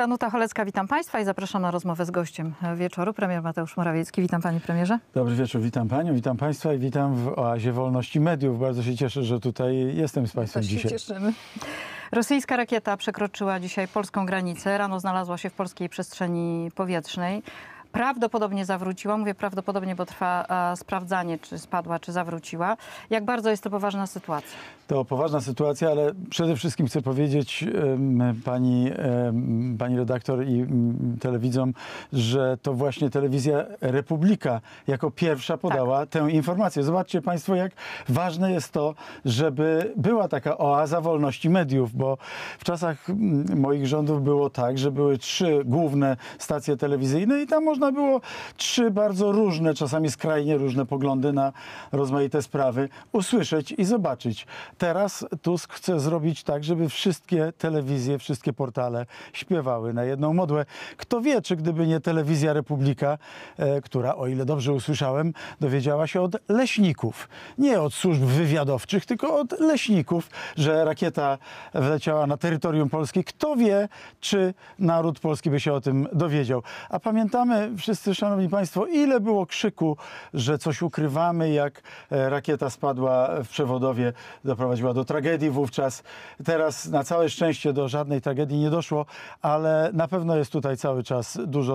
Danuta Cholecka, witam Państwa i zapraszam na rozmowę z gościem wieczoru, premier Mateusz Morawiecki. Witam Panie Premierze. Dobry wieczór, witam Panią, witam Państwa i witam w oazie wolności mediów. Bardzo się cieszę, że tutaj jestem z Państwem dzisiaj. dzisiaj. Się cieszymy. Rosyjska rakieta przekroczyła dzisiaj polską granicę. Rano znalazła się w polskiej przestrzeni powietrznej. Prawdopodobnie zawróciła. Mówię prawdopodobnie, bo trwa e, sprawdzanie, czy spadła, czy zawróciła. Jak bardzo jest to poważna sytuacja? To poważna sytuacja, ale przede wszystkim chcę powiedzieć pani, pani redaktor i y, telewidzom, że to właśnie telewizja Republika jako pierwsza tak. podała tak. tę informację. Zobaczcie państwo, jak ważne jest to, żeby była taka oaza wolności mediów, bo w czasach mm, moich rządów było tak, że były trzy główne stacje telewizyjne i tam można można było trzy bardzo różne, czasami skrajnie różne poglądy na rozmaite sprawy usłyszeć i zobaczyć. Teraz Tusk chce zrobić tak, żeby wszystkie telewizje, wszystkie portale śpiewały na jedną modłę. Kto wie, czy gdyby nie telewizja Republika, e, która, o ile dobrze usłyszałem, dowiedziała się od leśników, nie od służb wywiadowczych, tylko od leśników, że rakieta wleciała na terytorium Polski. Kto wie, czy naród polski by się o tym dowiedział. A pamiętamy wszyscy, Szanowni Państwo, ile było krzyku, że coś ukrywamy, jak e, rakieta spadła w przewodowie, doprowadziła do tragedii wówczas. Teraz na całe szczęście do żadnej tragedii nie doszło, ale na pewno jest tutaj cały czas dużo